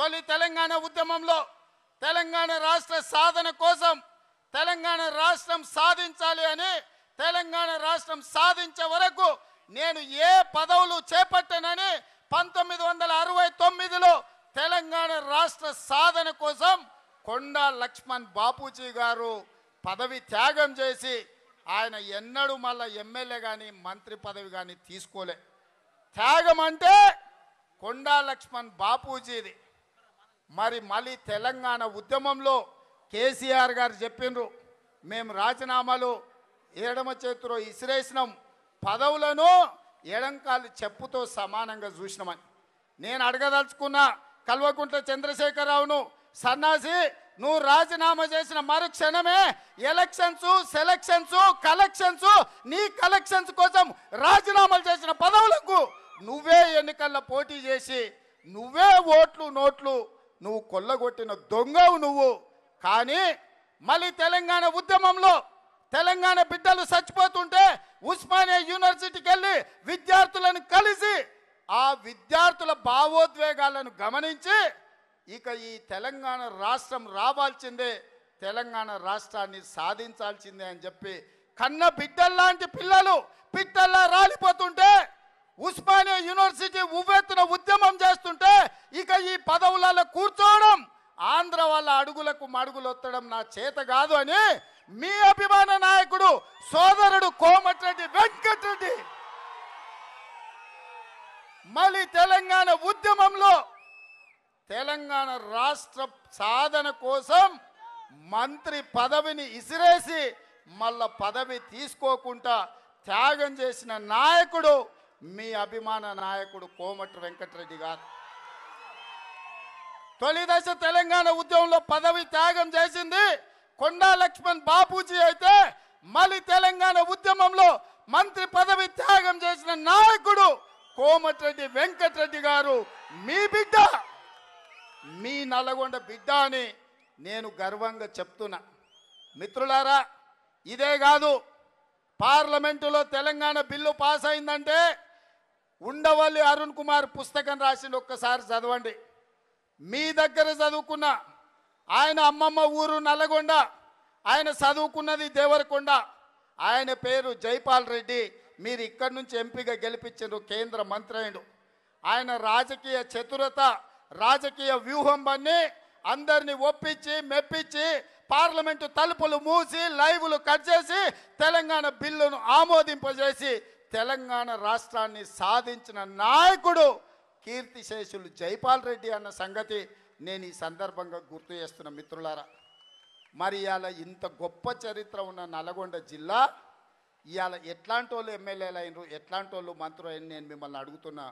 తొలి తెలంగాణ ఉద్యమంలో తెలంగాణ రాష్ట్ర సాధన కోసం తెలంగాణ రాష్ట్రం సాధించాలి అని తెలంగాణ రాష్ట్రం సాధించే వరకు నేను ఏ పదవులు చేపట్టానని పంతొమ్మిది వందల అరవై తొమ్మిదిలో తెలంగాణ రాష్ట్ర సాధన కోసం కొండా లక్ష్మణ్ బాపూజీ గారు పదవి త్యాగం చేసి ఆయన ఎన్నడూ మళ్ళీ ఎమ్మెల్యే కానీ మంత్రి పదవి కానీ తీసుకోలే త్యాగం అంటే కొండా లక్ష్మణ్ బాపూజీది మరి మళ్ళీ తెలంగాణ ఉద్యమంలో కేసీఆర్ గారు చెప్పిండ్రు మేము రాజీనామాలు ఏడమ చేతిలో ఇసిరేసినాం పదవులను ఎడంకాలు చెప్పుతో సమానంగా చూసినామని నేను అడగదలుచుకున్న కల్వకుంట్ల చంద్రశేఖరరావును సన్నాసి నువ్వు రాజీనామా చేసిన మరుక్షణమే ఎలక్షన్స్ సెలక్షన్స్ కలెక్షన్స్ నీ కలెక్షన్స్ కోసం రాజీనామాలు చేసిన పదవులకు నువ్వే ఎన్నికల్లో పోటీ చేసి నువ్వే ఓట్లు నోట్లు నువ్వు కొల్లగొట్టిన దొంగవు నువ్వు కానీ మళ్ళీ తెలంగాణ ఉద్యమంలో తెలంగాణ బిడ్డలు చచ్చిపోతుంటే ఉస్మానియా యూనివర్సిటీకి వెళ్ళి విద్యార్థులను కలిసి ఆ విద్యార్థుల భావోద్వేగాలను గమనించి ఇక ఈ తెలంగాణ రాష్ట్రం రావాల్సిందే తెలంగాణ రాష్ట్రాన్ని సాధించాల్సిందే అని చెప్పి కన్న బిడ్డల్లాంటి పిల్లలు పిట్టల్లా రాలిపోతుంటే ఉస్మానియా యూనివర్సిటీ ఉవ్వెత్తున ఉద్యమం చేస్తుంటే ఇక ఈ పదవులలో కూర్చోవడం ఆంధ్ర వాళ్ళ అడుగులకు మడుగులు ఒత్తడం నా చేత కాదు అని మీ అభిమాన నాయకుడు సోదరుడు కోమటిరెడ్డి వెంకటరెడ్డి మళ్ళీ తెలంగాణ ఉద్యమంలో తెలంగాణ రాష్ట్ర సాధన కోసం మంత్రి పదవిని ఇసిరేసి మళ్ళా పదవి తీసుకోకుండా త్యాగం చేసిన నాయకుడు మీ అభిమాన నాయకుడు కోమటి వెంకటరెడ్డి గారు తొలిదశ తెలంగాణ ఉద్యమంలో పదవి త్యాగం చేసింది కొండా లక్ష్మణ్ బాపూజీ అయితే మళ్ళీ తెలంగాణ ఉద్యమంలో మంత్రి పదవి త్యాగం చేసిన నాయకుడు కోమటిరెడ్డి వెంకటరెడ్డి గారు మీ బిడ్డ మీ నల్లగొండ బిడ్డ అని నేను గర్వంగా చెప్తున్నా మిత్రులారా ఇదే కాదు పార్లమెంటులో తెలంగాణ బిల్లు పాస్ అయిందంటే ఉండవల్లి అరుణ్ కుమార్ పుస్తకం రాసింది ఒక్కసారి చదవండి మీ దగ్గర చదువుకున్న ఆయన అమ్మమ్మ ఊరు నల్లగొండ ఆయన చదువుకున్నది దేవరకొండ ఆయన పేరు జైపాల్ రెడ్డి మీరు ఇక్కడి నుంచి ఎంపీగా గెలిపించారు కేంద్ర మంత్రి ఆయన రాజకీయ చతురత రాజకీయ వ్యూహం అన్నీ అందరినీ ఒప్పించి మెప్పించి పార్లమెంటు తలుపులు మూసి లైవ్లు కట్ చేసి తెలంగాణ బిల్లును ఆమోదింపజేసి తెలంగాణ రాష్ట్రాన్ని సాధించిన నాయకుడు కీర్తిశేషులు జైపాల్ రెడ్డి అన్న సంగతి నేను ఈ సందర్భంగా గుర్తు చేస్తున్న మిత్రులారా మరి ఇవాళ ఇంత గొప్ప చరిత్ర ఉన్న నల్గొండ జిల్లా ఇవాళ ఎట్లాంటి వాళ్ళు ఎమ్మెల్యేలు అయినరు ఎట్లాంటి వాళ్ళు మంత్రులు అయిన నేను మిమ్మల్ని అడుగుతున్నా